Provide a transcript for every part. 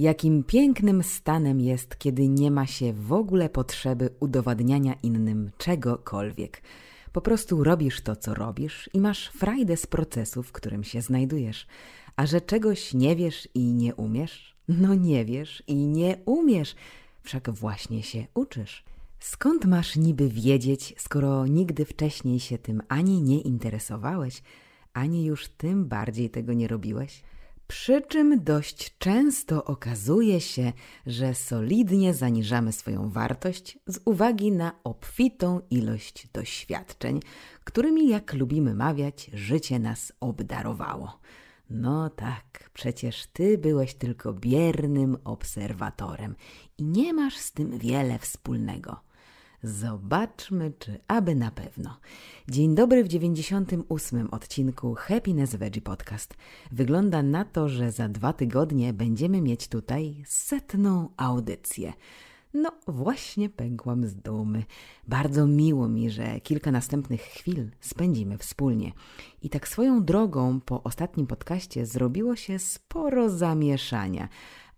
jakim pięknym stanem jest, kiedy nie ma się w ogóle potrzeby udowadniania innym czegokolwiek. Po prostu robisz to, co robisz i masz frajdę z procesu, w którym się znajdujesz. A że czegoś nie wiesz i nie umiesz? No nie wiesz i nie umiesz, wszak właśnie się uczysz. Skąd masz niby wiedzieć, skoro nigdy wcześniej się tym ani nie interesowałeś, ani już tym bardziej tego nie robiłeś? Przy czym dość często okazuje się, że solidnie zaniżamy swoją wartość z uwagi na obfitą ilość doświadczeń, którymi, jak lubimy mawiać, życie nas obdarowało. No tak, przecież ty byłeś tylko biernym obserwatorem i nie masz z tym wiele wspólnego. Zobaczmy, czy aby na pewno. Dzień dobry w 98 odcinku Happiness Veggie Podcast. Wygląda na to, że za dwa tygodnie będziemy mieć tutaj setną audycję. No, właśnie pękłam z dumy. Bardzo miło mi, że kilka następnych chwil spędzimy wspólnie. I tak swoją drogą po ostatnim podcaście zrobiło się sporo zamieszania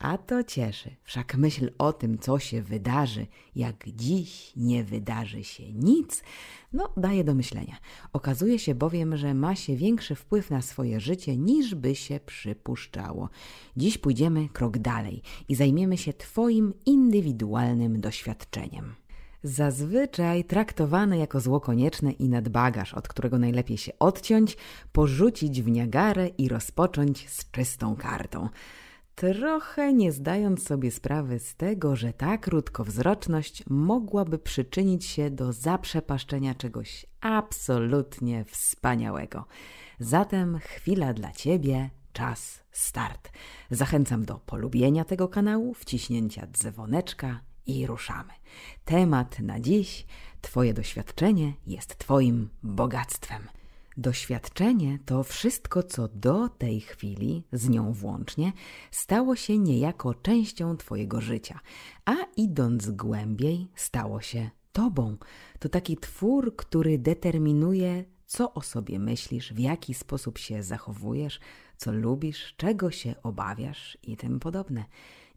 a to cieszy, wszak myśl o tym, co się wydarzy, jak dziś nie wydarzy się nic, no daje do myślenia. Okazuje się bowiem, że ma się większy wpływ na swoje życie niż by się przypuszczało. Dziś pójdziemy krok dalej i zajmiemy się Twoim indywidualnym doświadczeniem zazwyczaj traktowane jako zło konieczne i nadbagaż, od którego najlepiej się odciąć, porzucić w niagarę i rozpocząć z czystą kartą trochę nie zdając sobie sprawy z tego, że ta krótkowzroczność mogłaby przyczynić się do zaprzepaszczenia czegoś absolutnie wspaniałego. Zatem chwila dla Ciebie, czas start. Zachęcam do polubienia tego kanału, wciśnięcia dzwoneczka i ruszamy. Temat na dziś, Twoje doświadczenie jest Twoim bogactwem. Doświadczenie to wszystko, co do tej chwili, z nią włącznie, stało się niejako częścią Twojego życia, a idąc głębiej, stało się Tobą. To taki twór, który determinuje, co o sobie myślisz, w jaki sposób się zachowujesz, co lubisz, czego się obawiasz i tym podobne.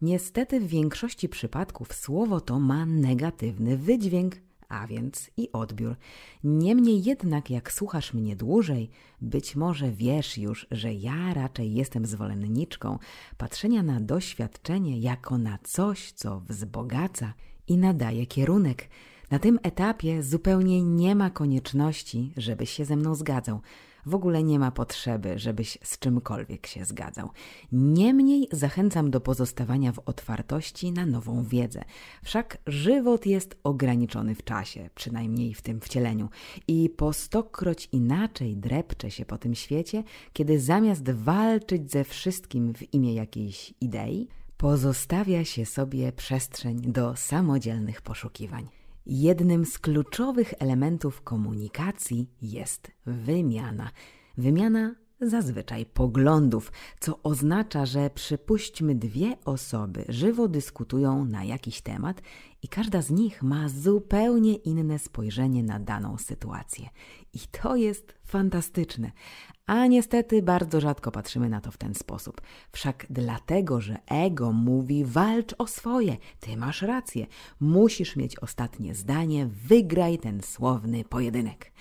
Niestety w większości przypadków słowo to ma negatywny wydźwięk a więc i odbiór. Niemniej jednak, jak słuchasz mnie dłużej, być może wiesz już, że ja raczej jestem zwolenniczką patrzenia na doświadczenie jako na coś, co wzbogaca i nadaje kierunek. Na tym etapie zupełnie nie ma konieczności, żebyś się ze mną zgadzał w ogóle nie ma potrzeby, żebyś z czymkolwiek się zgadzał. Niemniej zachęcam do pozostawania w otwartości na nową wiedzę. Wszak żywot jest ograniczony w czasie, przynajmniej w tym wcieleniu, i po stokroć inaczej drepcze się po tym świecie, kiedy zamiast walczyć ze wszystkim w imię jakiejś idei, pozostawia się sobie przestrzeń do samodzielnych poszukiwań. Jednym z kluczowych elementów komunikacji jest wymiana. Wymiana zazwyczaj poglądów, co oznacza, że przypuśćmy dwie osoby żywo dyskutują na jakiś temat i każda z nich ma zupełnie inne spojrzenie na daną sytuację. I to jest fantastyczne, a niestety bardzo rzadko patrzymy na to w ten sposób. Wszak dlatego, że ego mówi: walcz o swoje, ty masz rację, musisz mieć ostatnie zdanie, wygraj ten słowny pojedynek.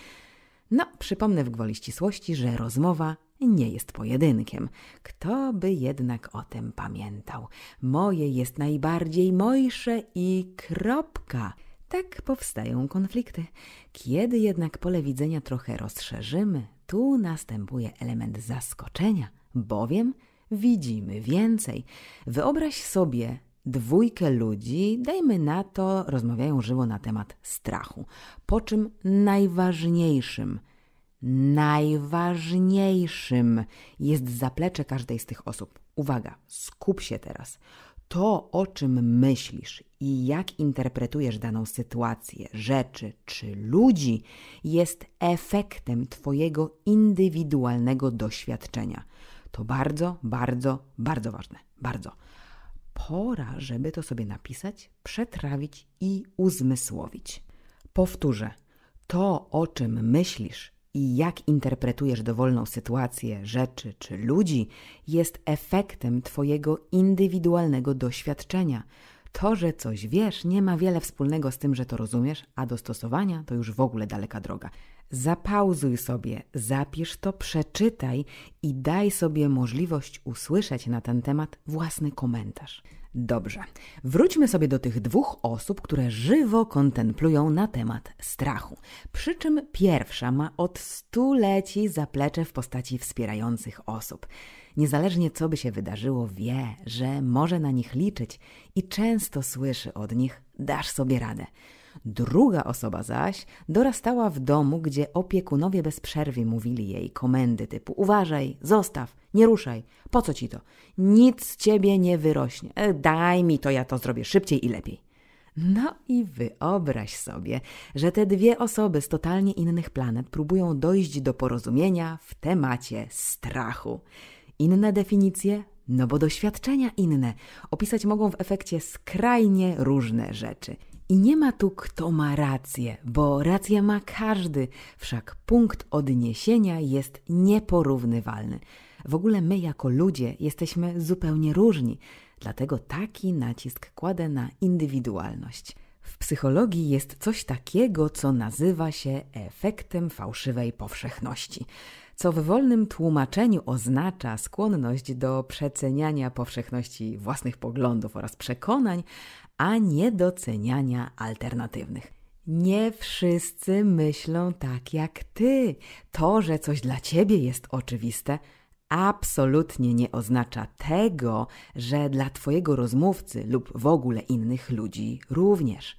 No, przypomnę w gwoli ścisłości, że rozmowa nie jest pojedynkiem. Kto by jednak o tym pamiętał? Moje jest najbardziej mojsze i kropka. Tak powstają konflikty. Kiedy jednak pole widzenia trochę rozszerzymy, tu następuje element zaskoczenia, bowiem widzimy więcej. Wyobraź sobie dwójkę ludzi, dajmy na to, rozmawiają żywo na temat strachu. Po czym najważniejszym, najważniejszym jest zaplecze każdej z tych osób. Uwaga, skup się teraz. To, o czym myślisz i jak interpretujesz daną sytuację, rzeczy czy ludzi jest efektem Twojego indywidualnego doświadczenia. To bardzo, bardzo, bardzo ważne. Bardzo. Pora, żeby to sobie napisać, przetrawić i uzmysłowić. Powtórzę, to o czym myślisz i jak interpretujesz dowolną sytuację, rzeczy czy ludzi, jest efektem Twojego indywidualnego doświadczenia. To, że coś wiesz, nie ma wiele wspólnego z tym, że to rozumiesz, a do stosowania to już w ogóle daleka droga. Zapauzuj sobie, zapisz to, przeczytaj i daj sobie możliwość usłyszeć na ten temat własny komentarz. Dobrze, wróćmy sobie do tych dwóch osób, które żywo kontemplują na temat strachu. Przy czym pierwsza ma od stuleci zaplecze w postaci wspierających osób. Niezależnie co by się wydarzyło, wie, że może na nich liczyć i często słyszy od nich: Dasz sobie radę. Druga osoba zaś dorastała w domu, gdzie opiekunowie bez przerwy mówili jej komendy typu uważaj, zostaw, nie ruszaj, po co ci to? Nic z ciebie nie wyrośnie, e, daj mi to, ja to zrobię szybciej i lepiej. No i wyobraź sobie, że te dwie osoby z totalnie innych planet próbują dojść do porozumienia w temacie strachu. Inne definicje, no bo doświadczenia inne, opisać mogą w efekcie skrajnie różne rzeczy – i nie ma tu kto ma rację, bo rację ma każdy, wszak punkt odniesienia jest nieporównywalny. W ogóle my, jako ludzie, jesteśmy zupełnie różni, dlatego taki nacisk kładę na indywidualność. W psychologii jest coś takiego, co nazywa się efektem fałszywej powszechności, co w wolnym tłumaczeniu oznacza skłonność do przeceniania powszechności własnych poglądów oraz przekonań, a nie doceniania alternatywnych. Nie wszyscy myślą tak jak ty. To, że coś dla ciebie jest oczywiste, absolutnie nie oznacza tego, że dla Twojego rozmówcy lub w ogóle innych ludzi również.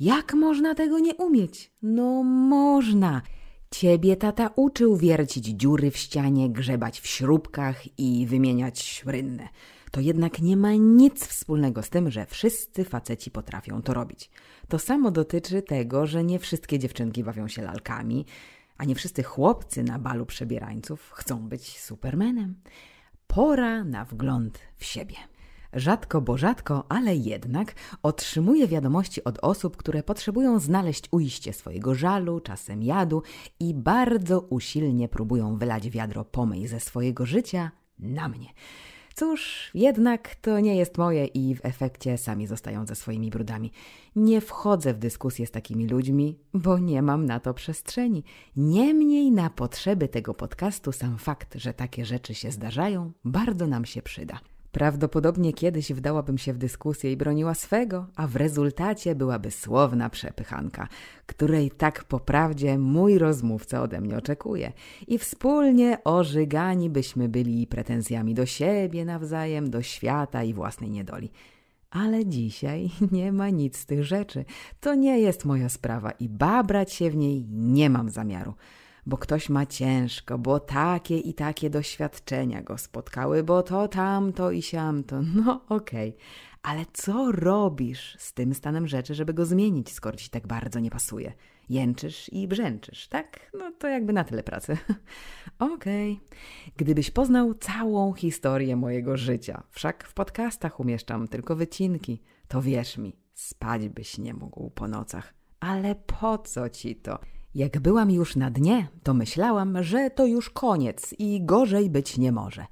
Jak można tego nie umieć? No można. Ciebie tata uczył wiercić dziury w ścianie, grzebać w śrubkach i wymieniać rynnę to jednak nie ma nic wspólnego z tym, że wszyscy faceci potrafią to robić. To samo dotyczy tego, że nie wszystkie dziewczynki bawią się lalkami, a nie wszyscy chłopcy na balu przebierańców chcą być supermenem. Pora na wgląd w siebie. Rzadko, bo rzadko, ale jednak otrzymuję wiadomości od osób, które potrzebują znaleźć ujście swojego żalu, czasem jadu i bardzo usilnie próbują wylać wiadro pomyj ze swojego życia na mnie. Cóż, jednak to nie jest moje i w efekcie sami zostają ze swoimi brudami. Nie wchodzę w dyskusję z takimi ludźmi, bo nie mam na to przestrzeni. Niemniej na potrzeby tego podcastu sam fakt, że takie rzeczy się zdarzają, bardzo nam się przyda. Prawdopodobnie kiedyś wdałabym się w dyskusję i broniła swego, a w rezultacie byłaby słowna przepychanka, której tak po prawdzie mój rozmówca ode mnie oczekuje. I wspólnie ożygani byśmy byli pretensjami do siebie nawzajem, do świata i własnej niedoli. Ale dzisiaj nie ma nic z tych rzeczy. To nie jest moja sprawa i babrać się w niej nie mam zamiaru bo ktoś ma ciężko, bo takie i takie doświadczenia go spotkały, bo to tamto i siamto. No okej, okay. ale co robisz z tym stanem rzeczy, żeby go zmienić, skoro ci tak bardzo nie pasuje? Jęczysz i brzęczysz, tak? No to jakby na tyle pracy. Okej. Okay. Gdybyś poznał całą historię mojego życia, wszak w podcastach umieszczam tylko wycinki, to wierz mi, spać byś nie mógł po nocach. Ale po co ci to? Jak byłam już na dnie, to myślałam, że to już koniec i gorzej być nie może.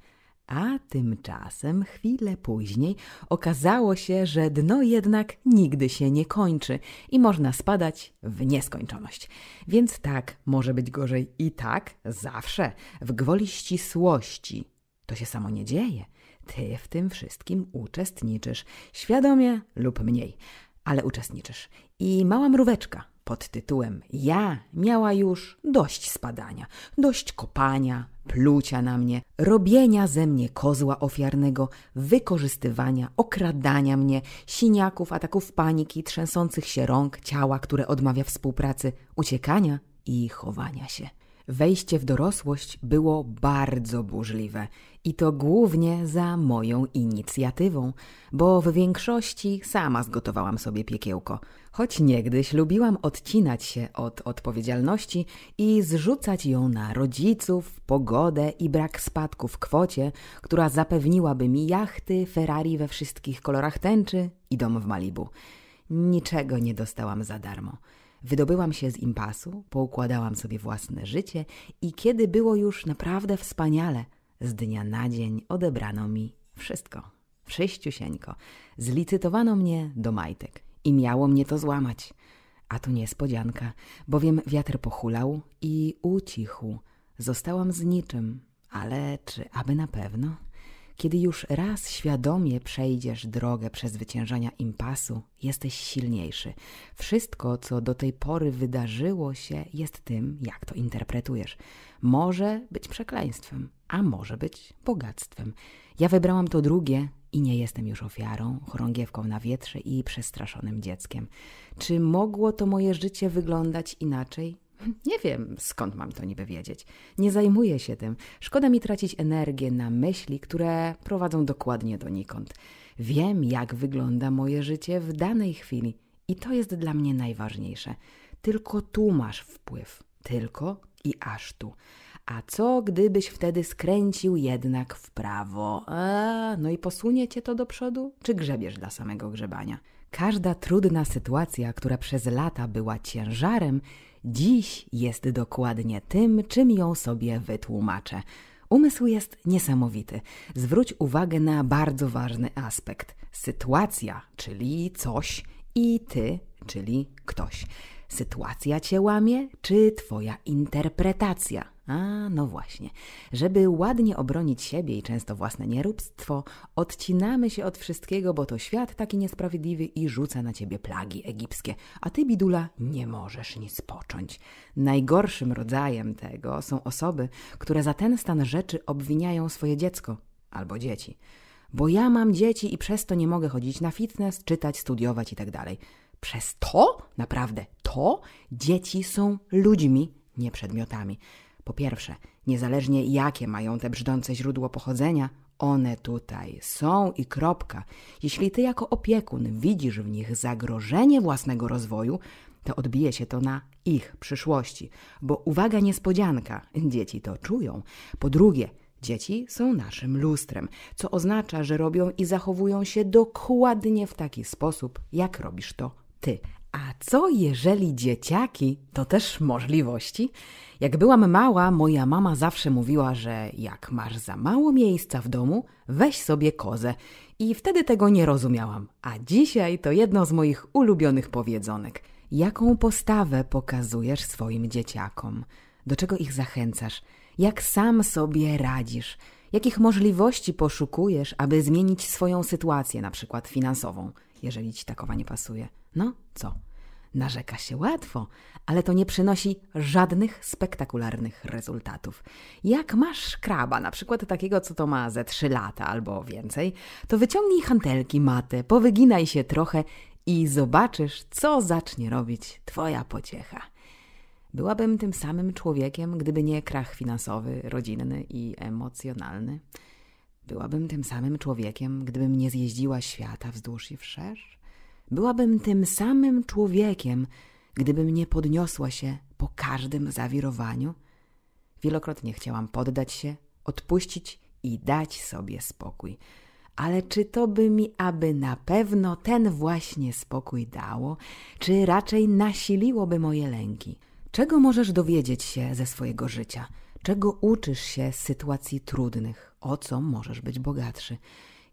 A tymczasem chwilę później okazało się, że dno jednak nigdy się nie kończy i można spadać w nieskończoność. Więc tak może być gorzej i tak zawsze w gwoli ścisłości. To się samo nie dzieje. Ty w tym wszystkim uczestniczysz, świadomie lub mniej, ale uczestniczysz. I mała mróweczka pod tytułem Ja miała już dość spadania, dość kopania, plucia na mnie, robienia ze mnie kozła ofiarnego, wykorzystywania, okradania mnie, siniaków, ataków paniki, trzęsących się rąk, ciała, które odmawia współpracy, uciekania i chowania się wejście w dorosłość było bardzo burzliwe i to głównie za moją inicjatywą, bo w większości sama zgotowałam sobie piekiełko. Choć niegdyś lubiłam odcinać się od odpowiedzialności i zrzucać ją na rodziców, pogodę i brak spadku w kwocie, która zapewniłaby mi jachty, Ferrari we wszystkich kolorach tęczy i dom w Malibu. Niczego nie dostałam za darmo. Wydobyłam się z impasu, poukładałam sobie własne życie i kiedy było już naprawdę wspaniale, z dnia na dzień odebrano mi wszystko. Wszyściusieńko. Zlicytowano mnie do majtek i miało mnie to złamać. A tu niespodzianka, bowiem wiatr pochulał i ucichł. Zostałam z niczym, ale czy aby na pewno? Kiedy już raz świadomie przejdziesz drogę przezwyciężania impasu, jesteś silniejszy. Wszystko, co do tej pory wydarzyło się, jest tym, jak to interpretujesz. Może być przekleństwem, a może być bogactwem. Ja wybrałam to drugie i nie jestem już ofiarą, chorągiewką na wietrze i przestraszonym dzieckiem. Czy mogło to moje życie wyglądać inaczej? Nie wiem, skąd mam to niby wiedzieć. Nie zajmuję się tym. Szkoda mi tracić energię na myśli, które prowadzą dokładnie donikąd. Wiem, jak wygląda moje życie w danej chwili i to jest dla mnie najważniejsze. Tylko tu masz wpływ. Tylko i aż tu. A co gdybyś wtedy skręcił jednak w prawo? A, no i posuniecie to do przodu? Czy grzebiesz dla samego grzebania? Każda trudna sytuacja, która przez lata była ciężarem, dziś jest dokładnie tym, czym ją sobie wytłumaczę. Umysł jest niesamowity. Zwróć uwagę na bardzo ważny aspekt: sytuacja, czyli coś, i ty, czyli ktoś. Sytuacja cię łamie, czy twoja interpretacja? A, no właśnie. Żeby ładnie obronić siebie i często własne nieróbstwo, odcinamy się od wszystkiego, bo to świat taki niesprawiedliwy i rzuca na ciebie plagi egipskie, a ty, bidula, nie możesz nic począć. Najgorszym rodzajem tego są osoby, które za ten stan rzeczy obwiniają swoje dziecko albo dzieci. Bo ja mam dzieci i przez to nie mogę chodzić na fitness, czytać, studiować itd. Tak przez to, naprawdę to, dzieci są ludźmi, nie przedmiotami. Po pierwsze, niezależnie jakie mają te brzdące źródło pochodzenia, one tutaj są i kropka. Jeśli ty jako opiekun widzisz w nich zagrożenie własnego rozwoju, to odbije się to na ich przyszłości. Bo uwaga, niespodzianka, dzieci to czują. Po drugie, Dzieci są naszym lustrem, co oznacza, że robią i zachowują się dokładnie w taki sposób, jak robisz to ty. A co jeżeli dzieciaki to też możliwości? Jak byłam mała, moja mama zawsze mówiła, że jak masz za mało miejsca w domu, weź sobie kozę. I wtedy tego nie rozumiałam. A dzisiaj to jedno z moich ulubionych powiedzonek. Jaką postawę pokazujesz swoim dzieciakom? Do czego ich zachęcasz? Jak sam sobie radzisz? Jakich możliwości poszukujesz, aby zmienić swoją sytuację, na przykład finansową? jeżeli ci takowa nie pasuje. No co? Narzeka się łatwo, ale to nie przynosi żadnych spektakularnych rezultatów. Jak masz kraba, na przykład takiego, co to ma ze 3 lata albo więcej, to wyciągnij hantelki, matę, powyginaj się trochę i zobaczysz, co zacznie robić Twoja pociecha. Byłabym tym samym człowiekiem, gdyby nie krach finansowy, rodzinny i emocjonalny. Byłabym tym samym człowiekiem, gdybym nie zjeździła świata wzdłuż i wszerz. Byłabym tym samym człowiekiem, gdybym nie podniosła się po każdym zawirowaniu. Wielokrotnie chciałam poddać się, odpuścić i dać sobie spokój. Ale czy to by mi aby na pewno ten właśnie spokój dało, czy raczej nasiliłoby moje lęki? Czego możesz dowiedzieć się ze swojego życia – Czego uczysz się z sytuacji trudnych? O co możesz być bogatszy?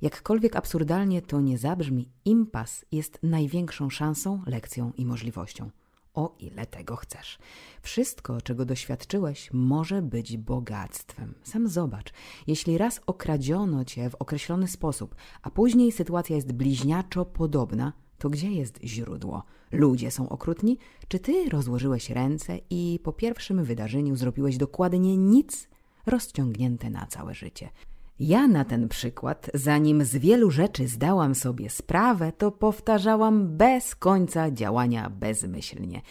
Jakkolwiek absurdalnie to nie zabrzmi, impas jest największą szansą, lekcją i możliwością. O ile tego chcesz. Wszystko, czego doświadczyłeś, może być bogactwem. Sam zobacz, jeśli raz okradziono cię w określony sposób, a później sytuacja jest bliźniaczo podobna, to gdzie jest źródło? Ludzie są okrutni? Czy ty rozłożyłeś ręce i po pierwszym wydarzeniu zrobiłeś dokładnie nic rozciągnięte na całe życie? Ja na ten przykład, zanim z wielu rzeczy zdałam sobie sprawę, to powtarzałam bez końca działania bezmyślnie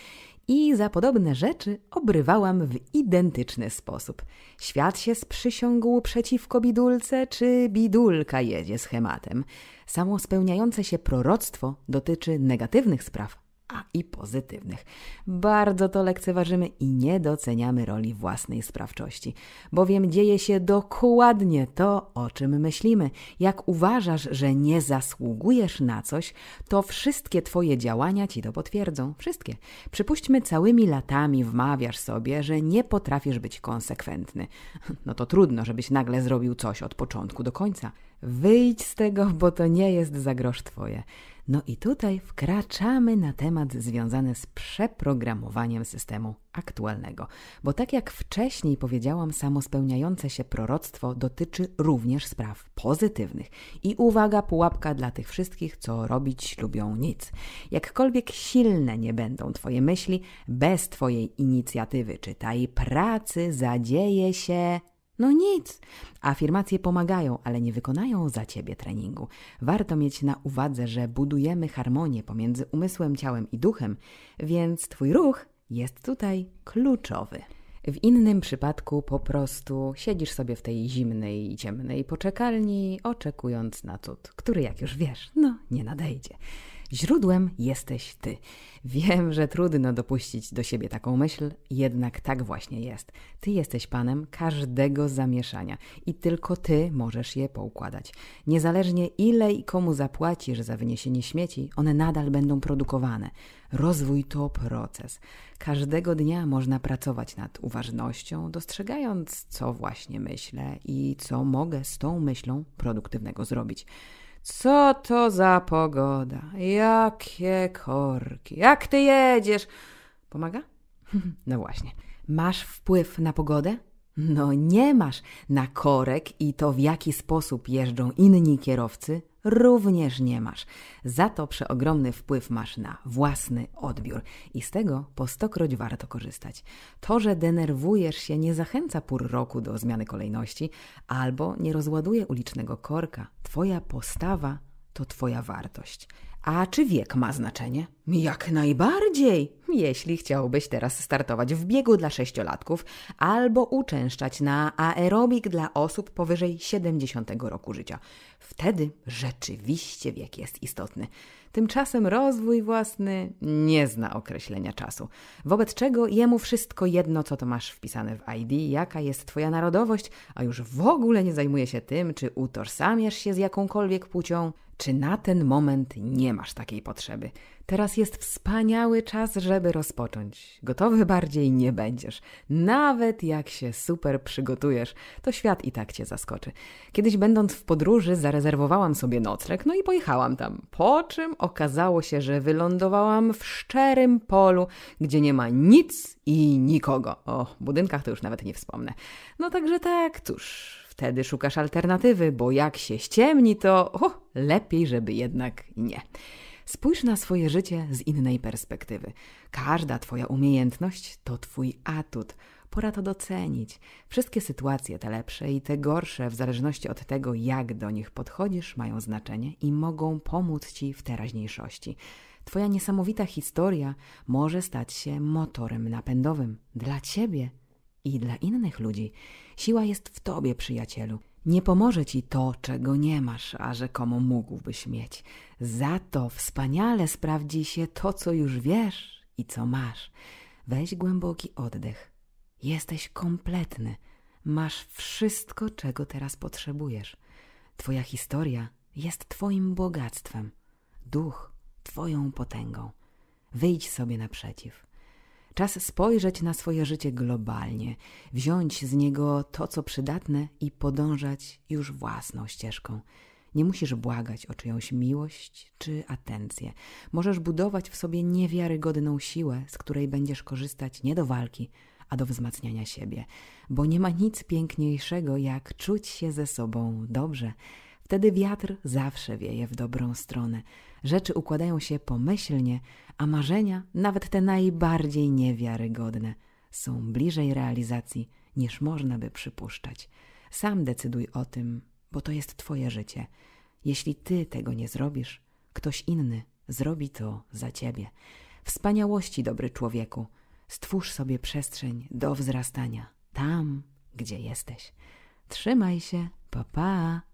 i za podobne rzeczy obrywałam w identyczny sposób. Świat się sprzysiągł przeciwko bidulce, czy bidulka jedzie schematem. Samo spełniające się proroctwo dotyczy negatywnych spraw, a i pozytywnych. Bardzo to lekceważymy i nie doceniamy roli własnej sprawczości, bowiem dzieje się dokładnie to, o czym myślimy. Jak uważasz, że nie zasługujesz na coś, to wszystkie Twoje działania ci to potwierdzą. Wszystkie. Przypuśćmy, całymi latami wmawiasz sobie, że nie potrafisz być konsekwentny. No to trudno, żebyś nagle zrobił coś od początku do końca. Wyjdź z tego, bo to nie jest za grosz Twoje. No i tutaj wkraczamy na temat związany z przeprogramowaniem systemu aktualnego, bo tak jak wcześniej powiedziałam, samospełniające się proroctwo dotyczy również spraw pozytywnych. I uwaga, pułapka dla tych wszystkich, co robić lubią nic. Jakkolwiek silne nie będą Twoje myśli, bez Twojej inicjatywy, czy tej pracy, zadzieje się no nic. Afirmacje pomagają, ale nie wykonają za ciebie treningu. Warto mieć na uwadze, że budujemy harmonię pomiędzy umysłem, ciałem i duchem, więc twój ruch jest tutaj kluczowy. W innym przypadku po prostu siedzisz sobie w tej zimnej i ciemnej poczekalni, oczekując na cud, który, jak już wiesz, no nie nadejdzie. Źródłem jesteś ty. Wiem, że trudno dopuścić do siebie taką myśl, jednak tak właśnie jest. Ty jesteś panem każdego zamieszania i tylko ty możesz je poukładać. Niezależnie ile i komu zapłacisz za wyniesienie śmieci, one nadal będą produkowane. Rozwój to proces. Każdego dnia można pracować nad uważnością, dostrzegając, co właśnie myślę i co mogę z tą myślą produktywnego zrobić. Co to za pogoda? Jakie korki? Jak ty jedziesz? Pomaga? No właśnie. Masz wpływ na pogodę? No nie masz. Na korek i to w jaki sposób jeżdżą inni kierowcy również nie masz. Za to przeogromny wpływ masz na własny odbiór i z tego po stokroć warto korzystać. To, że denerwujesz się, nie zachęca pór roku do zmiany kolejności albo nie rozładuje ulicznego korka. Twoja postawa to Twoja wartość. A czy wiek ma znaczenie? Jak najbardziej! Jeśli chciałbyś teraz startować w biegu dla sześciolatków albo uczęszczać na aerobik dla osób powyżej 70 roku życia, wtedy rzeczywiście wiek jest istotny. Tymczasem rozwój własny nie zna określenia czasu, wobec czego jemu wszystko jedno, co to masz wpisane w ID, jaka jest Twoja narodowość, a już w ogóle nie zajmuje się tym, czy utożsamiasz się z jakąkolwiek płcią, czy na ten moment nie masz takiej potrzeby. Teraz jest wspaniały czas, żeby rozpocząć. Gotowy bardziej nie będziesz. Nawet jak się super przygotujesz, to świat i tak cię zaskoczy. Kiedyś będąc w podróży, zarezerwowałam sobie nocleg, no i pojechałam tam. Po czym okazało się, że wylądowałam w szczerym polu, gdzie nie ma nic i nikogo. O budynkach to już nawet nie wspomnę. No także tak, cóż, Wtedy szukasz alternatywy, bo jak się ściemni, to o, lepiej, żeby jednak nie. Spójrz na swoje życie z innej perspektywy. Każda Twoja umiejętność to Twój atut. Pora to docenić. Wszystkie sytuacje, te lepsze i te gorsze, w zależności od tego, jak do nich podchodzisz, mają znaczenie i mogą pomóc Ci w teraźniejszości. Twoja niesamowita historia może stać się motorem napędowym dla Ciebie i dla innych ludzi. Siła jest w tobie, przyjacielu. Nie pomoże ci to, czego nie masz, a rzekomo mógłbyś mieć. Za to wspaniale sprawdzi się to, co już wiesz i co masz. Weź głęboki oddech. Jesteś kompletny. Masz wszystko, czego teraz potrzebujesz. Twoja historia jest Twoim bogactwem, duch Twoją potęgą. Wyjdź sobie naprzeciw. Czas spojrzeć na swoje życie globalnie, wziąć z niego to, co przydatne i podążać już własną ścieżką. Nie musisz błagać o czyjąś miłość czy atencję. Możesz budować w sobie niewiarygodną siłę, z której będziesz korzystać nie do walki, a do wzmacniania siebie, bo nie ma nic piękniejszego jak czuć się ze sobą dobrze Wtedy wiatr zawsze wieje w dobrą stronę. Rzeczy układają się pomyślnie, a marzenia, nawet te najbardziej niewiarygodne, są bliżej realizacji niż można by przypuszczać. Sam decyduj o tym, bo to jest Twoje życie. Jeśli Ty tego nie zrobisz, ktoś inny zrobi to za Ciebie. Wspaniałości, dobry człowieku, stwórz sobie przestrzeń do wzrastania tam, gdzie jesteś. Trzymaj się, papa. Pa.